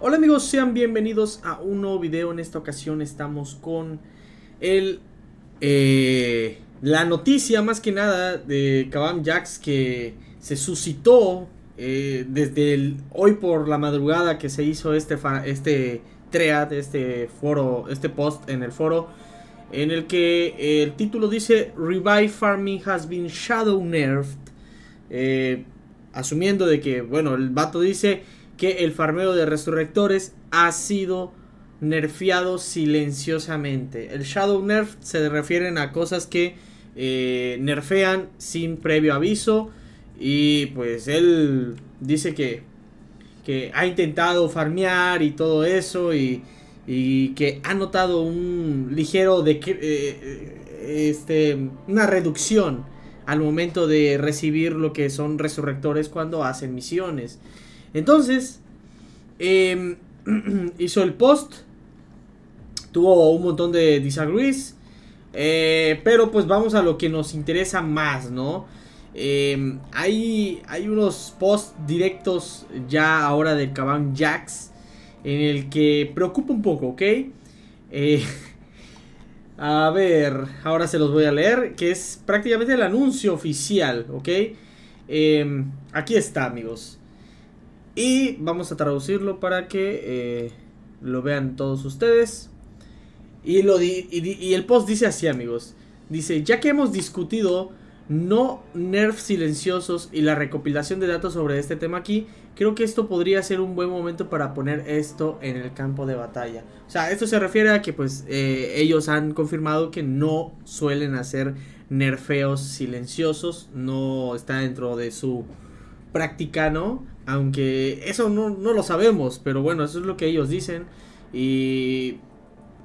Hola amigos, sean bienvenidos a un nuevo video. En esta ocasión estamos con el eh, la noticia más que nada de Kabam Jax que se suscitó eh, desde hoy por la madrugada que se hizo este este thread, este foro, este post en el foro en el que el título dice Revive Farming has been shadow nerfed. Eh, asumiendo de que, bueno, el vato dice que el farmeo de resurrectores ha sido nerfeado silenciosamente. El Shadow Nerf se refieren a cosas que eh, nerfean sin previo aviso. Y pues él dice que, que ha intentado farmear y todo eso. Y, que ha notado un ligero de, eh, eh, este, una reducción al momento de recibir lo que son resurrectores cuando hacen misiones. Entonces, em, hizo el post, tuvo un montón de disagrees, eh, pero pues vamos a lo que nos interesa más, ¿no? Em, hay, hay unos posts directos ya ahora del Caban Jax en el que preocupa un poco, ¿ok? Eh, a ver, ahora se los voy a leer, que es prácticamente el anuncio oficial, ¿ok? Em, aquí está, amigos. Y vamos a traducirlo para que eh, lo vean todos ustedes. Y, lo y, el post dice así, amigos. Dice, ya que hemos discutido no nerfs silenciosos y la recopilación de datos sobre este tema aquí, creo que esto podría ser un buen momento para poner esto en el campo de batalla. O sea, esto se refiere a que pues eh, ellos han confirmado que no suelen hacer nerfeos silenciosos, no está dentro de su práctica, ¿no? Aunque eso no, lo sabemos, pero bueno, eso es lo que ellos dicen. Y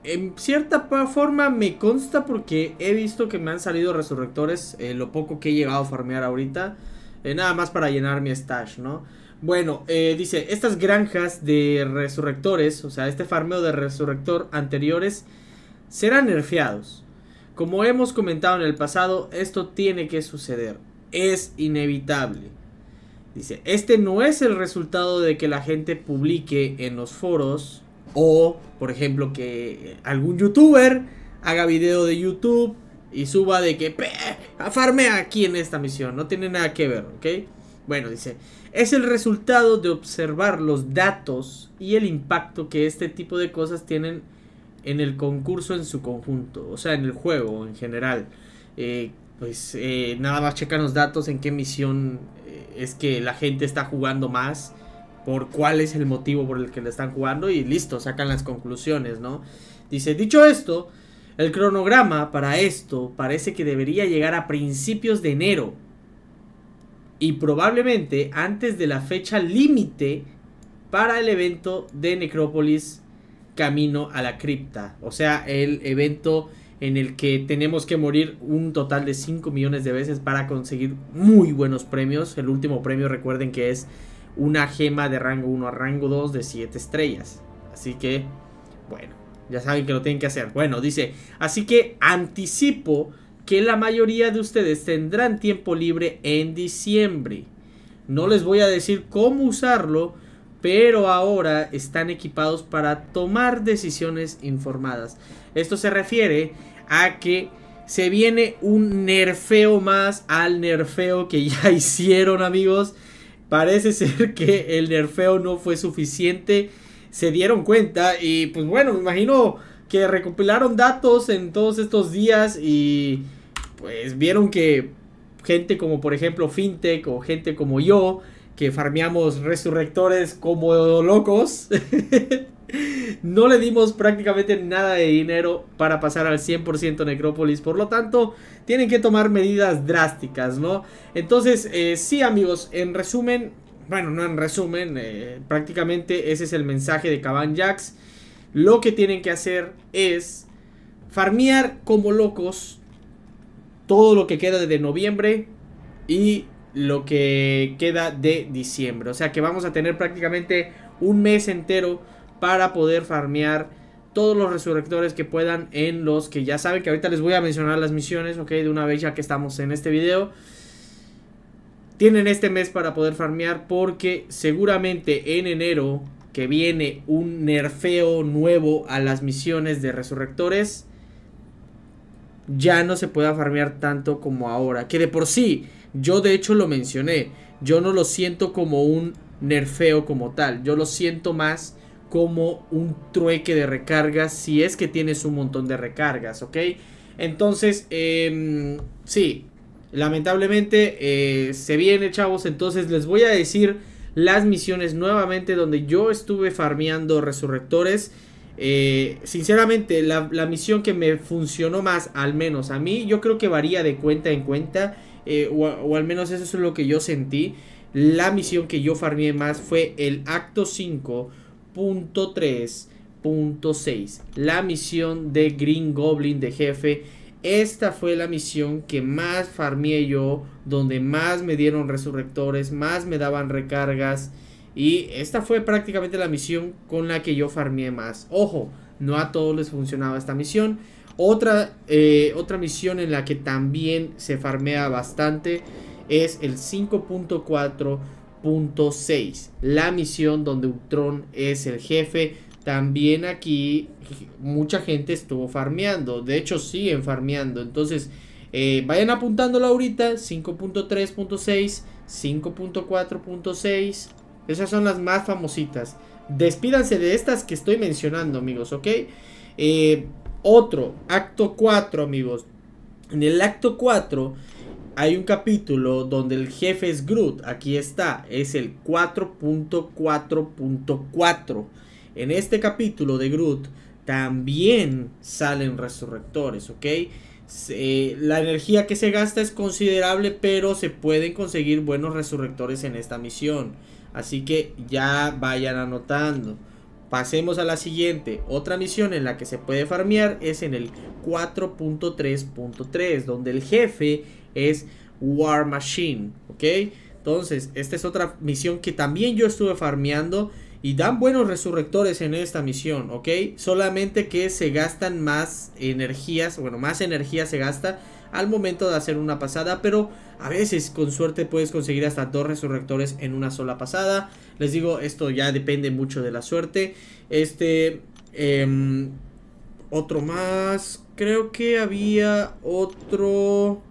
en cierta forma me consta porque he visto que me han salido resurrectores, eh, lo poco que he llegado a farmear ahorita, eh, nada más para llenar mi stash, ¿no? Bueno, eh, dice, estas granjas de resurrectores, o sea, este farmeo de resurrector anteriores, serán nerfeados. Como hemos comentado en el pasado, esto tiene que suceder, es inevitable. Dice, este no es el resultado de que la gente publique en los foros o, por ejemplo, que algún youtuber haga video de YouTube y suba de que farme aquí en esta misión. No tiene nada que ver, ¿ok? Bueno, dice, es el resultado de observar los datos y el impacto que este tipo de cosas tienen en el concurso en su conjunto, o sea, en el juego en general. Eh, pues eh, nada más checan los datos en qué misión es que la gente está jugando más por cuál es el motivo por el que le están jugando y listo, sacan las conclusiones, ¿no? Dice, dicho esto, el cronograma para esto parece que debería llegar a principios de enero y probablemente antes de la fecha límite para el evento de Necrópolis Camino a la Cripta, o sea, el evento en el que tenemos que morir un total de 5 millones de veces para conseguir muy buenos premios. El último premio recuerden que es una gema de rango 1 a rango 2 de 7 estrellas. Así que, bueno, ya saben que lo tienen que hacer. Bueno, dice, así que anticipo que la mayoría de ustedes tendrán tiempo libre en diciembre. No les voy a decir cómo usarlo, pero ahora están equipados para tomar decisiones informadas. Esto se refiere a que se viene un nerfeo más al nerfeo que ya hicieron amigos. Parece ser que el nerfeo no fue suficiente. Se dieron cuenta y pues bueno, me imagino que recopilaron datos en todos estos días y pues vieron que gente como por ejemplo FinTech o gente como yo que farmeamos resurrectores como locos. no le dimos prácticamente nada de dinero para pasar al 100% necrópolis. Por lo tanto, tienen que tomar medidas drásticas, ¿no? Entonces, eh, sí amigos, en resumen, bueno, no en resumen, eh, prácticamente ese es el mensaje de Caban Jax. Lo que tienen que hacer es farmear como locos todo lo que queda de noviembre y lo que queda de diciembre. O sea que vamos a tener prácticamente un mes entero para poder farmear todos los resurrectores que puedan en los que ya saben que ahorita les voy a mencionar las misiones, ok, de una vez ya que estamos en este video. Tienen este mes para poder farmear porque seguramente en enero que viene un nerfeo nuevo a las misiones de resurrectores. Ya no se pueda farmear tanto como ahora. Que de por sí yo de hecho lo mencioné, yo no lo siento como un nerfeo como tal, yo lo siento más como un trueque de recargas si es que tienes un montón de recargas, ¿ok? Entonces, em, sí, lamentablemente eh, se viene, chavos, entonces les voy a decir las misiones nuevamente donde yo estuve farmeando resurrectores. Eh, sinceramente, la, la, misión que me funcionó más, al menos a mí, yo creo que varía de cuenta en cuenta eh, o, o, al menos eso es lo que yo sentí. La misión que yo farmeé más fue el acto 5.3.6, la misión de Green Goblin de jefe. Esta fue la misión que más farmeé yo, donde más me dieron resurrectores, más me daban recargas. Y esta fue prácticamente la misión con la que yo farmeé más. Ojo, no a todos les funcionaba esta misión, otra, eh, otra misión en la que también se farmea bastante es el 5.4.6. La misión donde Ultron es el jefe. También aquí mucha gente estuvo farmeando. De hecho siguen farmeando. Entonces eh, vayan apuntándolo ahorita. 5.3.6, 5.4.6. Esas son las más famositas. Despídanse de estas que estoy mencionando amigos, ¿ok? Eh, otro, acto 4, amigos. En el acto 4 hay un capítulo donde el jefe es Groot. Aquí está, es el 4.4.4. En este capítulo de Groot también salen resurrectores, ¿ok? la energía que se gasta es considerable, pero se pueden conseguir buenos resurrectores en esta misión. Así que ya vayan anotando. Pasemos a la siguiente. Otra misión en la que se puede farmear es en el 4.3.3, donde el jefe es War Machine, ¿ok? Entonces, esta es otra misión que también yo estuve farmeando y dan buenos resurrectores en esta misión, ¿ok? Solamente que se gastan más energías, bueno, más energía se gasta al momento de hacer una pasada, pero a veces con suerte puedes conseguir hasta dos resurrectores en una sola pasada. Les digo, esto ya depende mucho de la suerte. Este, em, otro más, creo que había otro...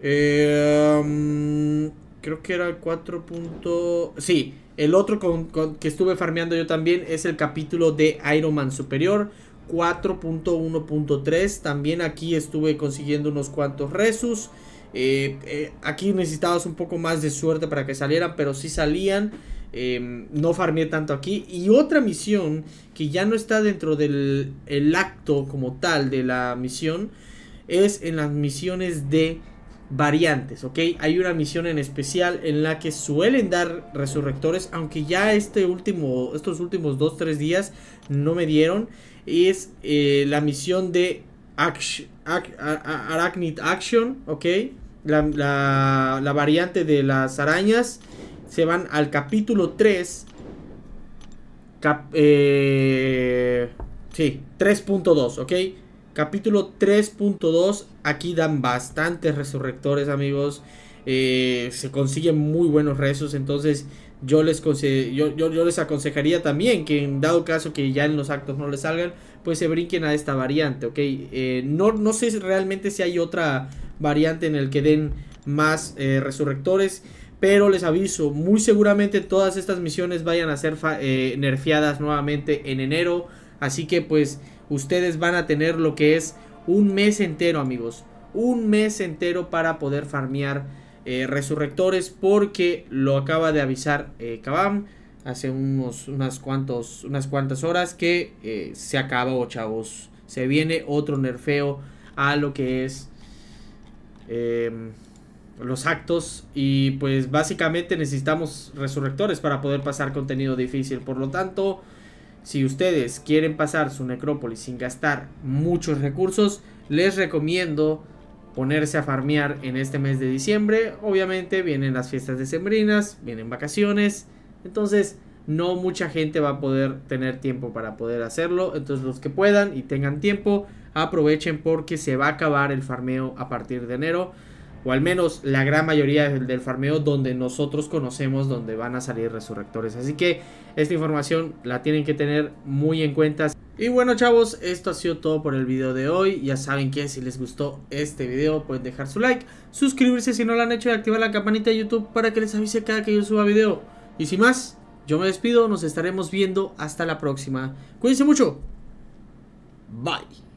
Em, creo que era el 4. Punto... Sí, el otro que estuve farmeando yo también es el capítulo de Iron Man Superior. 4.1.3. También aquí estuve consiguiendo unos cuantos resus. Eh, eh, aquí necesitabas un poco más de suerte para que salieran, pero si salían. Em, no farmeé tanto aquí. Y otra misión que ya no está dentro del acto como tal de la misión es en las misiones de variantes, ¿ok? Hay una misión en especial en la que suelen dar resurrectores, aunque ya este último, estos últimos 2-3 días no me dieron. Es eh, la misión de Arachnid Action, ¿ok? La, variante de las arañas. Se van al capítulo 3. Eh, sí, 3.2, ¿ok? Capítulo 3.2. Aquí dan bastantes resurrectores, amigos. Eh, se consiguen muy buenos rezos. Entonces, yo les, yo, yo, les aconsejaría también que, en dado caso que ya en los actos no les salgan, pues se brinquen a esta variante, ¿ok? Eh, no, no sé realmente si hay otra variante en el que den más eh, resurrectores. Pero les aviso, muy seguramente todas estas misiones vayan a ser eh, nerfeadas nuevamente en enero. Así que pues ustedes van a tener lo que es un mes entero, amigos. Un mes entero para poder farmear eh, resurrectores porque lo acaba de avisar eh, Kabam hace unos, unas, cuantos, unas cuantas horas que eh, se acabó, chavos. Se viene otro nerfeo a lo que es em, los actos y pues básicamente necesitamos resurrectores para poder pasar contenido difícil. Por lo tanto... Si ustedes quieren pasar su necrópolis sin gastar muchos recursos, les recomiendo ponerse a farmear en este mes de diciembre. Obviamente vienen las fiestas decembrinas, vienen vacaciones. Entonces, no mucha gente va a poder tener tiempo para poder hacerlo. Entonces, los que puedan y tengan tiempo, aprovechen porque se va a acabar el farmeo a partir de enero o al menos la gran mayoría del, farmeo donde nosotros conocemos donde van a salir resurrectores. Así que esta información la tienen que tener muy en cuenta. Y bueno chavos, esto ha sido todo por el video de hoy. Ya saben que si les gustó este video pueden dejar su like, suscribirse si no lo han hecho y activar la campanita de YouTube para que les avise cada que yo suba video. Y sin más, yo me despido, nos estaremos viendo hasta la próxima. Cuídense mucho. Bye.